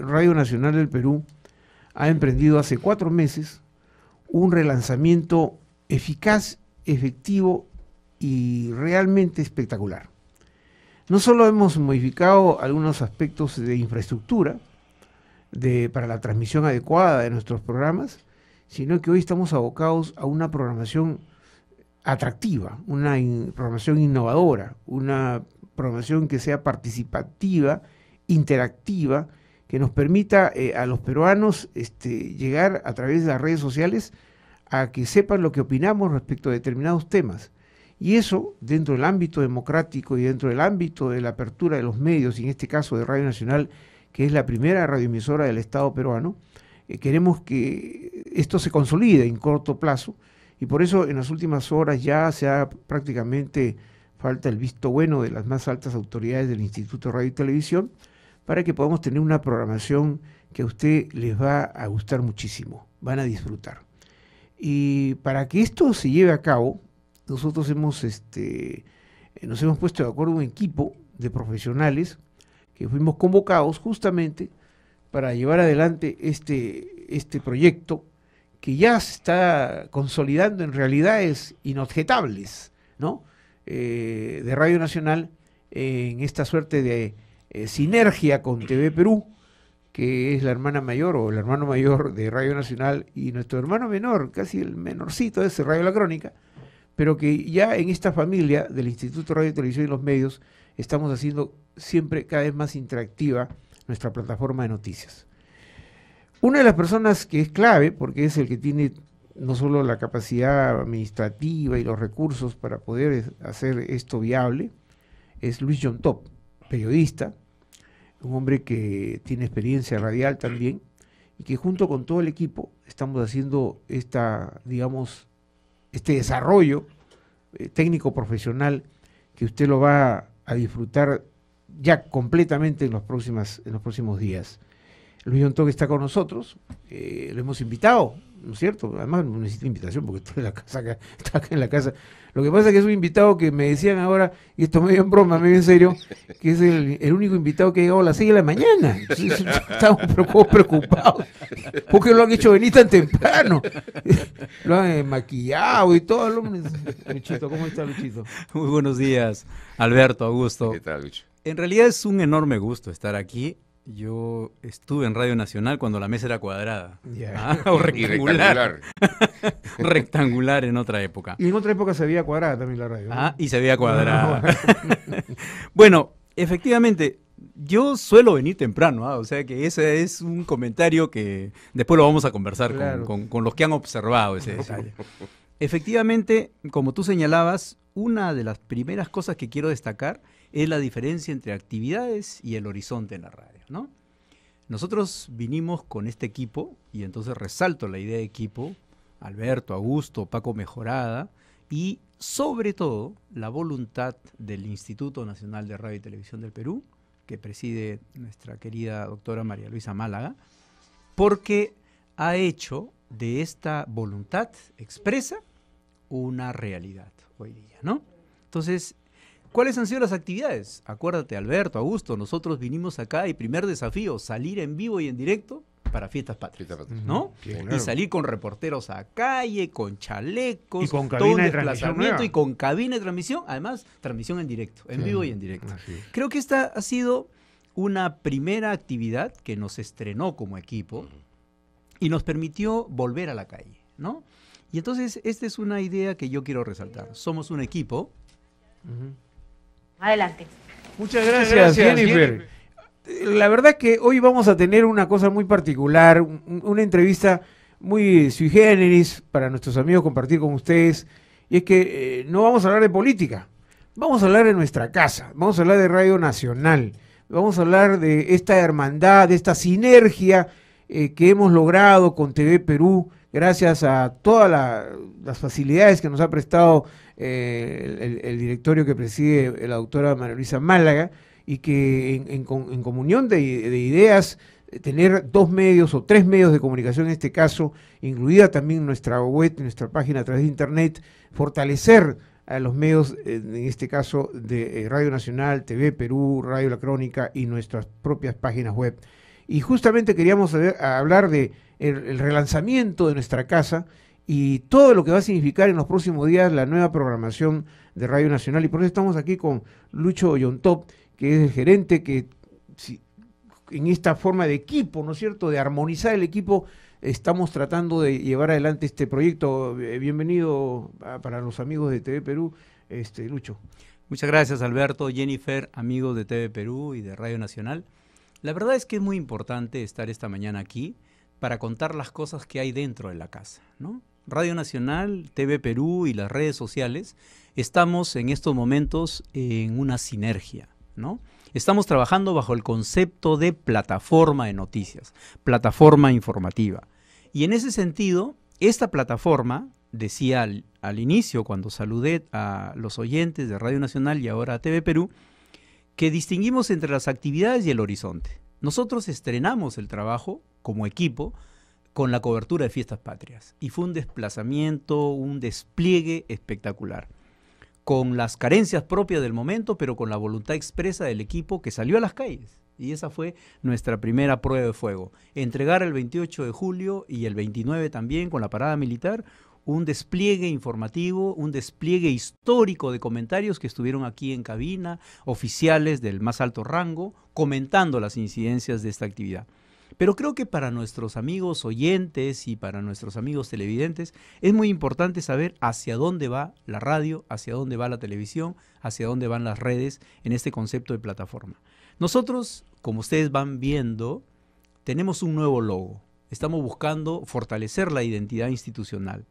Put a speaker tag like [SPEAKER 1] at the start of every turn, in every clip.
[SPEAKER 1] Radio Nacional del Perú ha emprendido hace cuatro meses un relanzamiento eficaz, efectivo y realmente espectacular. No solo hemos modificado algunos aspectos de infraestructura para la transmisión adecuada de nuestros programas, sino que hoy estamos abocados a una programación atractiva, una programación innovadora, una programación que sea participativa, interactiva que nos permita eh, a los peruanos este, llegar a través de las redes sociales a que sepan lo que opinamos respecto a determinados temas. Y eso, dentro del ámbito democrático y dentro del ámbito de la apertura de los medios, y en este caso de Radio Nacional, que es la primera radioemisora del Estado peruano, eh, queremos que esto se consolide en corto plazo. Y por eso en las últimas horas ya se ha prácticamente falta el visto bueno de las más altas autoridades del Instituto de Radio y Televisión para que podamos tener una programación que a usted les va a gustar muchísimo, van a disfrutar. Y para que esto se lleve a cabo, nosotros hemos, este, eh, nos hemos puesto de acuerdo un equipo de profesionales que fuimos convocados justamente para llevar adelante este, este proyecto que ya se está consolidando en realidades inobjetables, ¿no? Eh, de Radio Nacional en esta suerte de eh, sinergia con TV Perú, que es la hermana mayor o el hermano mayor de Radio Nacional y nuestro hermano menor, casi el menorcito de ese Radio La Crónica, pero que ya en esta familia del Instituto Radio Televisión y los Medios estamos haciendo siempre cada vez más interactiva nuestra plataforma de noticias. Una de las personas que es clave, porque es el que tiene no solo la capacidad administrativa y los recursos para poder hacer esto viable, es Luis John Top periodista, un hombre que tiene experiencia radial también, y que junto con todo el equipo estamos haciendo esta, digamos, este desarrollo eh, técnico profesional que usted lo va a disfrutar ya completamente en los, en los próximos días. Luis Ontog está con nosotros, eh, lo hemos invitado es cierto? Además no necesito invitación porque estoy en la casa acá, en la casa. Lo que pasa es que es un invitado que me decían ahora, y esto dio en broma, medio en serio, que es el, único invitado que ha llegado a las 6 de la mañana. estamos preocupados porque lo han hecho venir tan temprano. Lo han eh, maquillado y todo. Luchito, ¿cómo está Luchito? Muy buenos
[SPEAKER 2] días, Alberto, Augusto. ¿Qué tal, Lucho? En realidad es un enorme gusto estar aquí yo estuve en Radio Nacional cuando la mesa era cuadrada. Ah, o rectangular. rectangular. en otra época. Y
[SPEAKER 1] en otra época se veía cuadrada también la radio. Ah, y se veía ah, cuadrada.
[SPEAKER 2] bueno, efectivamente, yo suelo venir temprano, ¿ah? o sea que ese es un comentario que después lo vamos a conversar con, los que han observado ese detalle. Efectivamente, como tú señalabas, una de las primeras cosas que quiero destacar es la diferencia entre actividades y el horizonte en la radio, ¿no? Nosotros vinimos con este equipo, y entonces resalto la idea de equipo, Alberto, Augusto, Paco Mejorada, y sobre todo la voluntad del Instituto Nacional de Radio y Televisión del Perú, que preside nuestra querida doctora María Luisa Málaga, porque ha hecho de esta voluntad expresa una realidad hoy día, ¿no? Entonces, ¿Cuáles han sido las actividades? Acuérdate, Alberto, Augusto, nosotros vinimos acá y primer desafío, salir en vivo y en directo para fiestas patrias, ¿no? Y salir con reporteros a calle, con chalecos, y con todo desplazamiento y con cabina de transmisión, además transmisión en directo, en vivo y en directo. Creo que esta ha sido una primera actividad que nos estrenó como equipo y nos permitió volver a la calle, ¿no? Y entonces esta es una idea que yo quiero resaltar. Somos un equipo. Adelante. Muchas gracias, Jennifer.
[SPEAKER 1] La verdad que hoy vamos a tener una cosa muy particular, una entrevista muy sui generis para nuestros amigos compartir con ustedes. Y es que eh, no vamos a hablar de política, vamos a hablar de nuestra casa, vamos a hablar de Radio Nacional, vamos a hablar de esta hermandad, de esta sinergia eh, que hemos logrado con TV Perú gracias a todas las facilidades que nos ha prestado eh, el, directorio que preside la doctora María Luisa Málaga, y que en, comunión de ideas eh, tener dos medios o tres medios de comunicación en este caso, incluida también nuestra web, nuestra página a través de internet, fortalecer a los medios, en este caso de eh, Radio Nacional, TV Perú, Radio La Crónica y nuestras propias páginas web. Y justamente queríamos hablar de el, relanzamiento de nuestra casa y todo lo que va a significar en los próximos días la nueva programación de Radio Nacional. Y por eso estamos aquí con Lucho Yontop, que es el gerente que en esta forma de equipo, ¿no es cierto?, de armonizar el equipo, estamos tratando de llevar adelante este proyecto. Eh, bienvenido para los amigos de TV Perú, este Lucho. Muchas gracias
[SPEAKER 2] Alberto, Jennifer, amigos de TV Perú y de Radio Nacional. La verdad es que es muy importante estar esta mañana aquí para contar las cosas que hay dentro de la casa, ¿no? Radio Nacional, TV Perú y las redes sociales, estamos en estos momentos en una sinergia, ¿no? Estamos trabajando bajo el concepto de plataforma de noticias, plataforma informativa. Y en ese sentido, esta plataforma, decía al, al inicio cuando saludé a los oyentes de Radio Nacional y ahora a TV Perú, que distinguimos entre las actividades y el horizonte. Nosotros estrenamos el trabajo como equipo con la cobertura de fiestas patrias. Y fue un desplazamiento, un despliegue espectacular, con las carencias propias del momento, pero con la voluntad expresa del equipo que salió a las calles. Y esa fue nuestra primera prueba de fuego. Entregar el 28 de julio y el 29 también con la parada militar un despliegue informativo, un despliegue histórico de comentarios que estuvieron aquí en cabina, oficiales del más alto rango, comentando las incidencias de esta actividad. Pero creo que para nuestros amigos oyentes y para nuestros amigos televidentes es muy importante saber hacia dónde va la radio, hacia dónde va la televisión, hacia dónde van las redes en este concepto de plataforma. Nosotros, como ustedes van viendo, tenemos un nuevo logo. Estamos buscando fortalecer la identidad institucional.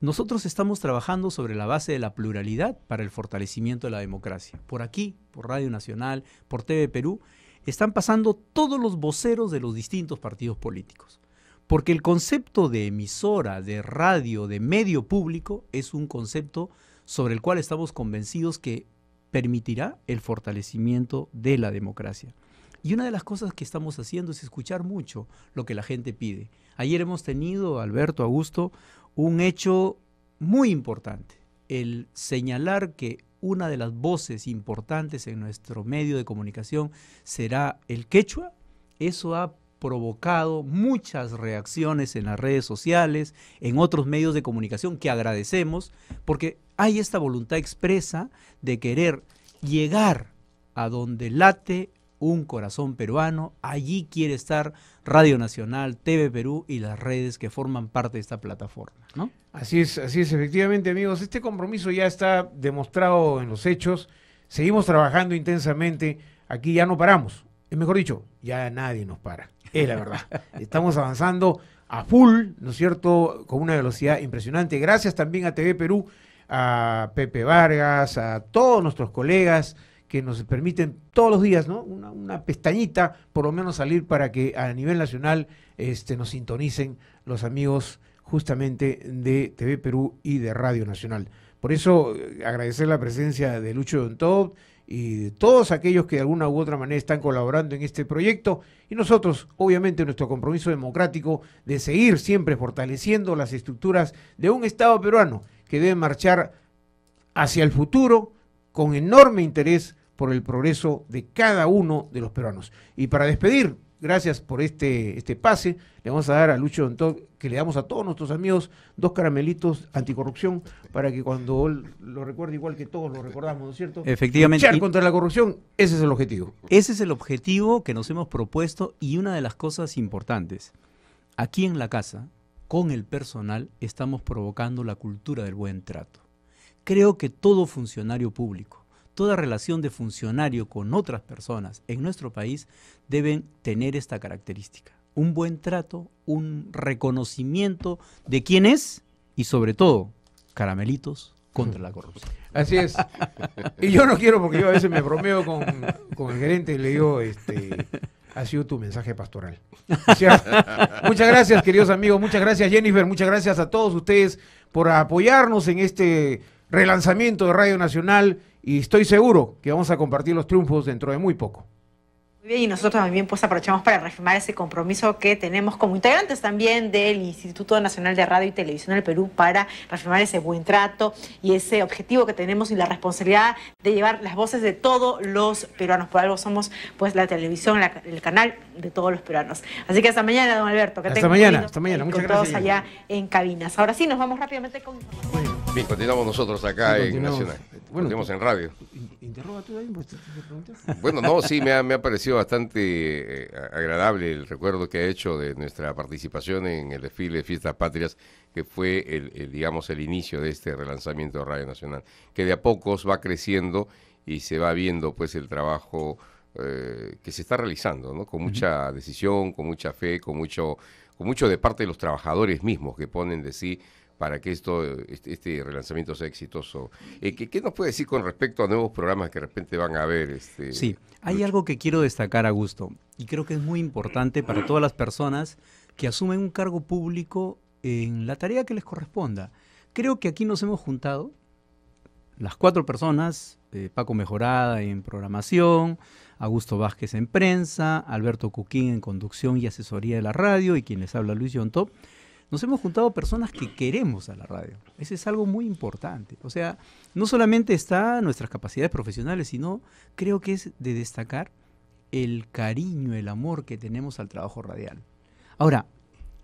[SPEAKER 2] Nosotros estamos trabajando sobre la base de la pluralidad para el fortalecimiento de la democracia. Por aquí, por Radio Nacional, por TV Perú, están pasando todos los voceros de los distintos partidos políticos. Porque el concepto de emisora, de radio, de medio público es un concepto sobre el cual estamos convencidos que permitirá el fortalecimiento de la democracia. Y una de las cosas que estamos haciendo es escuchar mucho lo que la gente pide. Ayer hemos tenido, Alberto, Augusto, un hecho muy importante, el señalar que una de las voces importantes en nuestro medio de comunicación será el quechua, eso ha provocado muchas reacciones en las redes sociales, en otros medios de comunicación que agradecemos, porque hay esta voluntad expresa de querer llegar a donde late un corazón peruano. Allí quiere estar Radio Nacional, TV Perú y las redes que forman parte de esta plataforma. ¿no? Así
[SPEAKER 1] es, así es, efectivamente amigos. Este compromiso ya está demostrado en los hechos. Seguimos trabajando intensamente. Aquí ya no paramos. Es mejor dicho, ya nadie nos para. Es la verdad. Estamos avanzando a full, ¿no es cierto?, con una velocidad impresionante. Gracias también a TV Perú, a Pepe Vargas, a todos nuestros colegas, que nos permiten todos los días, ¿no? Una, pestañita, por lo menos salir para que a nivel nacional este, nos sintonicen los amigos justamente de TV Perú y de Radio Nacional. Por eso eh, agradecer la presencia de Lucho Dontov y de todos aquellos que de alguna u otra manera están colaborando en este proyecto y nosotros, obviamente, nuestro compromiso democrático de seguir siempre fortaleciendo las estructuras de un Estado peruano que debe marchar hacia el futuro con enorme interés por el progreso de cada uno de los peruanos. Y para despedir, gracias por este, este pase, le vamos a dar a Lucho que le damos a todos nuestros amigos dos caramelitos anticorrupción para que cuando lo recuerde igual que todos lo recordamos, ¿no es cierto? Efectivamente. Luchar contra
[SPEAKER 2] la corrupción, ese es el objetivo. Ese es el objetivo que nos hemos propuesto y una de las cosas importantes. Aquí en la casa, con el personal, estamos provocando la cultura del buen trato. Creo que todo funcionario público Toda relación de funcionario con otras personas en nuestro país deben tener esta característica. Un buen trato, un reconocimiento de quién es y sobre todo, caramelitos contra la corrupción. Así es. Y yo no quiero porque yo a veces me bromeo con,
[SPEAKER 1] el gerente y le digo, este, ha sido tu mensaje pastoral. muchas gracias, queridos amigos. Muchas gracias, Jennifer. Muchas gracias a todos ustedes por apoyarnos en este relanzamiento de Radio Nacional y estoy seguro que vamos a compartir los triunfos dentro de muy poco.
[SPEAKER 2] Muy bien, y nosotros también pues aprovechamos para reafirmar ese compromiso que tenemos como integrantes también del Instituto Nacional de Radio y Televisión del Perú para reafirmar ese buen trato y ese objetivo que tenemos y la responsabilidad de llevar las voces de todos los peruanos. Por algo somos pues la televisión, el canal de todos los peruanos. Así que hasta mañana, don Alberto. Que hasta mañana, hasta mañana. Muchas gracias. allá en cabinas. Ahora sí, nos vamos rápidamente
[SPEAKER 1] con Bien, continuamos nosotros acá en Nacional bueno, en radio. ¿Interroga tú ahí? Pues, bueno, no, sí, me ha, me parecido bastante eh, agradable el recuerdo que ha hecho de nuestra participación en el desfile de Fiestas Patrias, que fue, el, digamos, el inicio de este relanzamiento de Radio Nacional, que de a pocos va creciendo y se va viendo, pues, el trabajo eh, que se está realizando, ¿no? Con mucha decisión, con mucha fe, con mucho, con mucho de parte de los trabajadores mismos que ponen de sí para que esto, este, este relanzamiento sea exitoso. Eh, ¿qué, nos puede decir con respecto a nuevos programas que de repente van a haber? Este, sí,
[SPEAKER 2] hay algo que quiero destacar, Augusto, y creo que es muy importante para todas las personas que asumen un cargo público en la tarea que les corresponda. Creo que aquí nos hemos juntado las cuatro personas, eh, Paco Mejorada en programación, Augusto Vázquez en prensa, Alberto Cuquín en conducción y asesoría de la radio y quien les habla Luis Yonto nos hemos juntado personas que queremos a la radio. Ese es algo muy importante. O sea, no solamente está nuestras capacidades profesionales, sino creo que es de destacar el cariño, el amor que tenemos al trabajo radial. Ahora,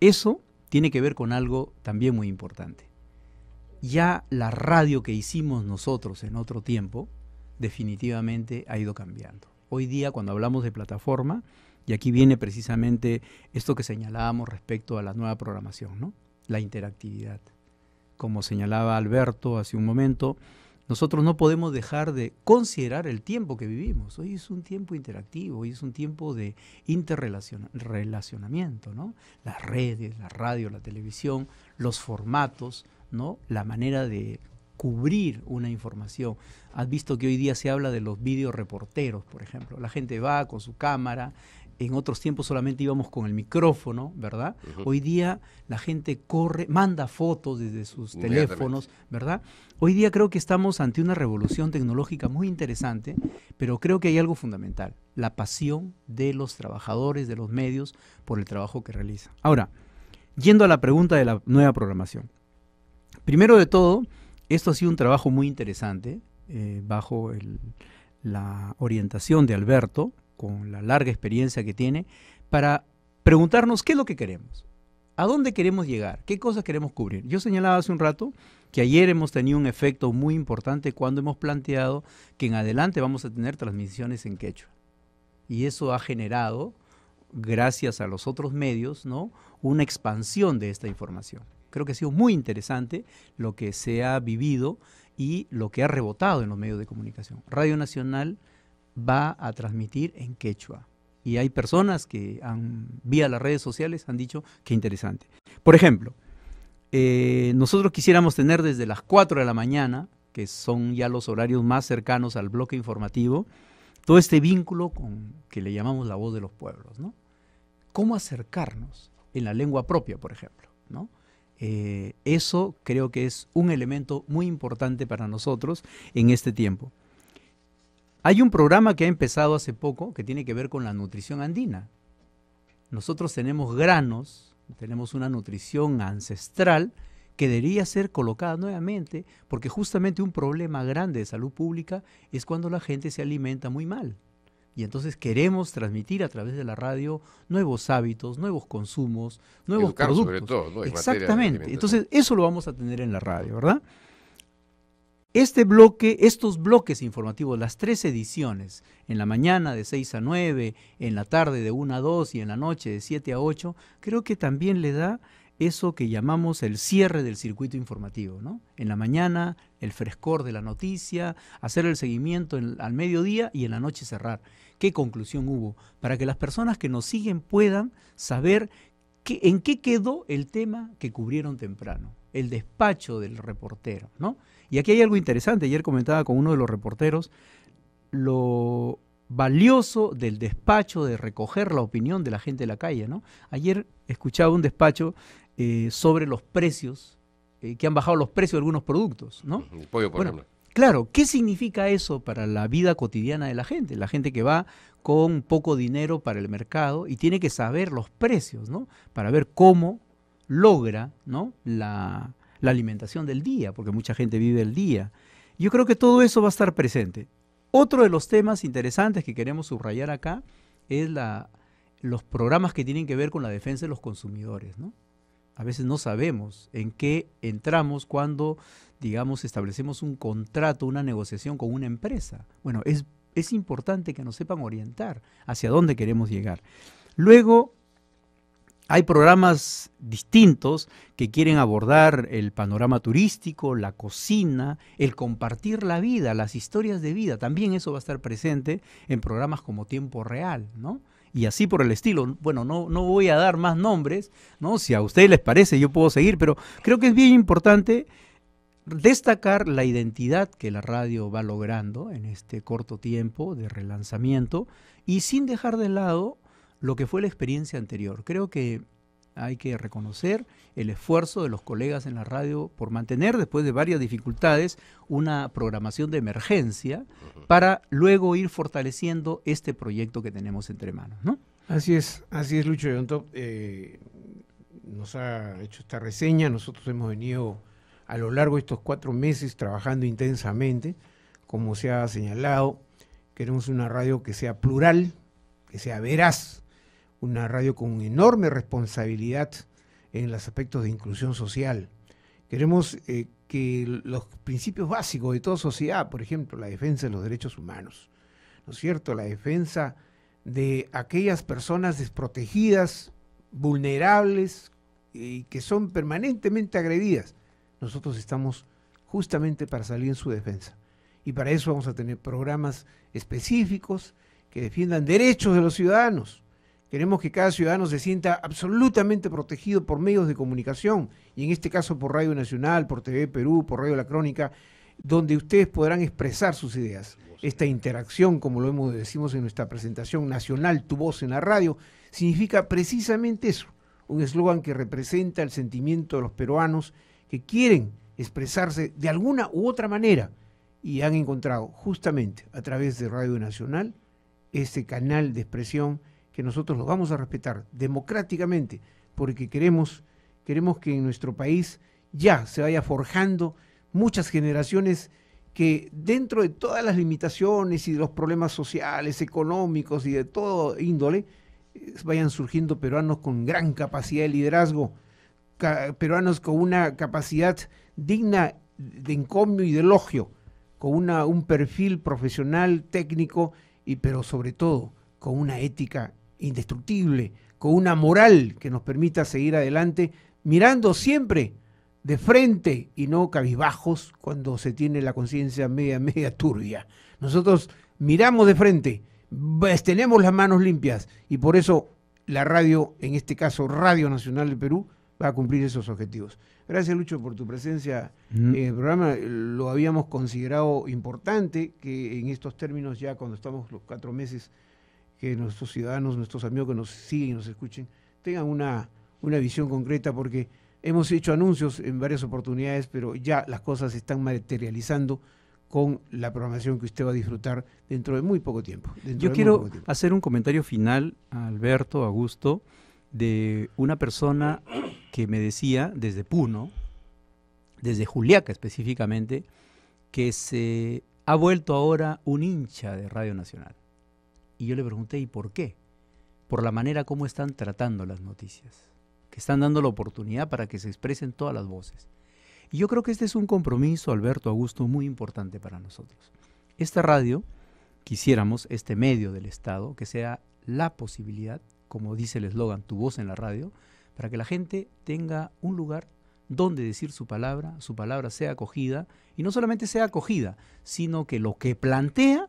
[SPEAKER 2] eso tiene que ver con algo también muy importante. Ya la radio que hicimos nosotros en otro tiempo definitivamente ha ido cambiando. Hoy día cuando hablamos de plataforma, y aquí viene precisamente esto que señalábamos respecto a la nueva programación, ¿no? la interactividad. Como señalaba Alberto hace un momento, nosotros no podemos dejar de considerar el tiempo que vivimos. Hoy es un tiempo interactivo, hoy es un tiempo de interrelacionamiento, ¿no? Las redes, la radio, la televisión, los formatos, ¿no? La manera de cubrir una información. Has visto que hoy día se habla de los videoreporteros, por ejemplo. La gente va con su cámara en otros tiempos solamente íbamos con el micrófono, ¿verdad? Hoy día la gente corre, manda fotos desde sus teléfonos, ¿verdad? Hoy día creo que estamos ante una revolución tecnológica muy interesante, pero creo que hay algo fundamental, la pasión de los trabajadores, de los medios, por el trabajo que realizan. Ahora, yendo a la pregunta de la nueva programación. Primero de todo, esto ha sido un trabajo muy interesante, eh, bajo la orientación de Alberto, con la larga experiencia que tiene, para preguntarnos qué es lo que queremos, a dónde queremos llegar, qué cosas queremos cubrir. Yo señalaba hace un rato que ayer hemos tenido un efecto muy importante cuando hemos planteado que en adelante vamos a tener transmisiones en quechua. Y eso ha generado, gracias a los otros medios, ¿no? una expansión de esta información. Creo que ha sido muy interesante lo que se ha vivido y lo que ha rebotado en los medios de comunicación. Radio Nacional va a transmitir en quechua. Y hay personas que han, vía las redes sociales han dicho que interesante. Por ejemplo, eh, nosotros quisiéramos tener desde las 4 de la mañana, que son ya los horarios más cercanos al bloque informativo, todo este vínculo con que le llamamos la voz de los pueblos. ¿no? ¿Cómo acercarnos en la lengua propia, por ejemplo? ¿no? Eh, eso creo que es un elemento muy importante para nosotros en este tiempo. Hay un programa que ha empezado hace poco que tiene que ver con la nutrición andina. Nosotros tenemos granos, tenemos una nutrición ancestral que debería ser colocada nuevamente porque justamente un problema grande de salud pública es cuando la gente se alimenta muy mal. Y entonces queremos transmitir a través de la radio nuevos hábitos, nuevos consumos, nuevos productos. Sobre
[SPEAKER 1] todo, Exactamente.
[SPEAKER 2] Entonces eso lo vamos a tener en la radio, ¿verdad? Este bloque, estos bloques informativos, las tres ediciones, en la mañana de 6 a 9, en la tarde de 1 a 2 y en la noche de 7 a 8, creo que también le da eso que llamamos el cierre del circuito informativo. ¿no? En la mañana, el frescor de la noticia, hacer el seguimiento al mediodía y en la noche cerrar. ¿Qué conclusión hubo? Para que las personas que nos siguen puedan saber ¿En qué quedó el tema que cubrieron temprano? El despacho del reportero, ¿no? Y aquí hay algo interesante. Ayer comentaba con uno de los reporteros lo valioso del despacho de recoger la opinión de la gente de la calle, ¿no? Ayer escuchaba un despacho eh, sobre los precios, eh, que han bajado los precios de algunos productos, ¿no?
[SPEAKER 1] El pollo, por ejemplo
[SPEAKER 2] Claro, ¿qué significa eso para la vida cotidiana de la gente? La gente que va con poco dinero para el mercado y tiene que saber los precios, ¿no? Para ver cómo logra, ¿no? La, alimentación del día, porque mucha gente vive el día. Yo creo que todo eso va a estar presente. Otro de los temas interesantes que queremos subrayar acá es los programas que tienen que ver con la defensa de los consumidores, ¿no? A veces no sabemos en qué entramos cuando, digamos, establecemos un contrato, una negociación con una empresa. Bueno, es, importante que nos sepan orientar hacia dónde queremos llegar. Luego, hay programas distintos que quieren abordar el panorama turístico, la cocina, el compartir la vida, las historias de vida. También eso va a estar presente en programas como Tiempo Real, ¿no? y así por el estilo. Bueno, no, no voy a dar más nombres, ¿no? Si a ustedes les parece, yo puedo seguir, pero creo que es bien importante destacar la identidad que la radio va logrando en este corto tiempo de relanzamiento y sin dejar de lado lo que fue la experiencia anterior. Creo que hay que reconocer el esfuerzo de los colegas en la radio por mantener, después de varias dificultades, una programación de emergencia para luego ir fortaleciendo este proyecto que tenemos entre manos. ¿no?
[SPEAKER 1] Así es, así es, Lucho eh, nos ha hecho esta reseña. Nosotros hemos venido a lo largo de estos cuatro meses trabajando intensamente. Como se ha señalado, queremos una radio que sea plural, que sea veraz, una radio con enorme responsabilidad en los aspectos de inclusión social. Queremos eh, que los principios básicos de toda sociedad, por ejemplo, la defensa de los derechos humanos, ¿no es cierto? La defensa de aquellas personas desprotegidas, vulnerables eh, y que son permanentemente agredidas. Nosotros estamos justamente para salir en su defensa. Y para eso vamos a tener programas específicos que defiendan derechos de los ciudadanos. Queremos que cada ciudadano se sienta absolutamente protegido por medios de comunicación, y en este caso por Radio Nacional, por TV Perú, por Radio La Crónica, donde ustedes podrán expresar sus ideas. Esta interacción, como lo hemos, decimos en nuestra presentación nacional, Tu Voz en la Radio, significa precisamente eso, un eslogan que representa el sentimiento de los peruanos que quieren expresarse de alguna u otra manera y han encontrado justamente a través de Radio Nacional este canal de expresión que nosotros los vamos a respetar democráticamente, porque queremos, queremos que en nuestro país ya se vaya forjando muchas generaciones que dentro de todas las limitaciones y de los problemas sociales, económicos y de todo índole, eh, vayan surgiendo peruanos con gran capacidad de liderazgo, peruanos con una capacidad digna de encomio y de elogio, con una, un perfil profesional, técnico, y, pero sobre todo con una ética indestructible, con una moral que nos permita seguir adelante, mirando siempre de frente y no cabizbajos cuando se tiene la conciencia media, media turbia. Nosotros miramos de frente, tenemos las manos limpias y por eso la radio, en este caso Radio Nacional de Perú, va a cumplir esos objetivos. Gracias Lucho por tu presencia en eh, el programa. Eh, lo habíamos considerado importante que en estos términos ya cuando estamos los cuatro meses que nuestros ciudadanos, nuestros amigos que nos siguen y nos escuchen, tengan una, una visión concreta porque hemos hecho anuncios en varias oportunidades, pero ya las cosas se están materializando con la programación que usted va a disfrutar dentro de muy poco tiempo. Yo quiero
[SPEAKER 2] hacer un comentario final Alberto, Augusto, de una persona que me decía desde Puno, desde Juliaca específicamente, que se ha vuelto ahora un hincha de Radio Nacional. Y yo le pregunté, ¿y por qué? Por la manera como están tratando las noticias, que están dando la oportunidad para que se expresen todas las voces. Y yo creo que este es un compromiso, Alberto Augusto, muy importante para nosotros. Esta radio, quisiéramos, este medio del Estado, que sea la posibilidad, como dice el eslogan, tu voz en la radio, para que la gente tenga un lugar donde decir su palabra, su palabra sea acogida, y no solamente sea acogida, sino que lo que plantea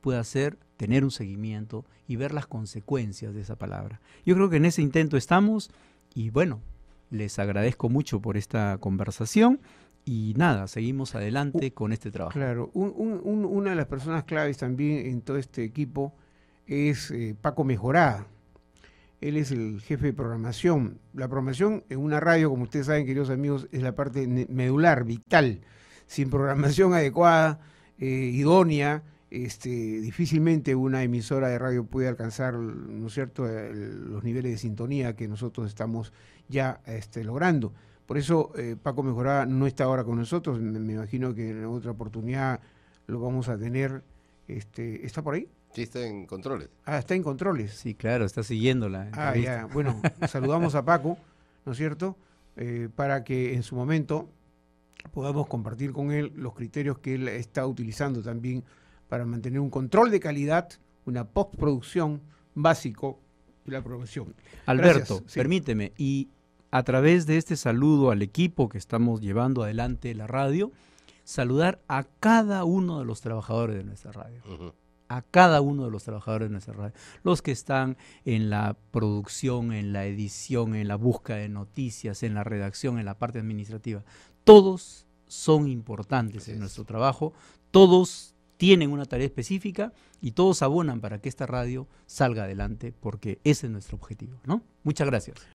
[SPEAKER 2] pueda ser tener un seguimiento y ver las consecuencias de esa palabra. Yo creo que en ese intento estamos y bueno, les agradezco mucho por esta conversación y nada, seguimos adelante con este trabajo.
[SPEAKER 1] Claro, una de las personas claves también en todo este equipo es eh, Paco Mejorada. Él es el jefe de programación. La programación en una radio, como ustedes saben, queridos amigos, es la parte medular, vital. Sin programación adecuada, eh, idónea, este, difícilmente una emisora de radio puede alcanzar, ¿no es cierto?, los niveles de sintonía que nosotros estamos ya este, logrando. Por eso eh, Paco Mejorá no está ahora con nosotros, me, imagino que en otra oportunidad lo vamos a tener. Este, ¿Está por ahí? Sí, está en controles. Ah, está en controles. Sí, claro, está siguiéndola. Ah, ya, bueno, saludamos a Paco, ¿no es cierto?, eh, para que en su momento podamos compartir con él los criterios que él está utilizando también para mantener un control de calidad, una postproducción básico de la producción. Alberto,
[SPEAKER 2] permíteme, y a través de este saludo al equipo que estamos llevando adelante la radio, saludar a cada uno de los trabajadores de nuestra radio. A cada uno de los trabajadores de nuestra radio. Los que están en la producción, en la edición, en la búsqueda de noticias, en la redacción, en la parte administrativa. Todos son importantes en nuestro trabajo. Todos tienen una tarea específica y todos abonan para que esta radio salga adelante porque ese es nuestro objetivo. ¿no? Muchas gracias.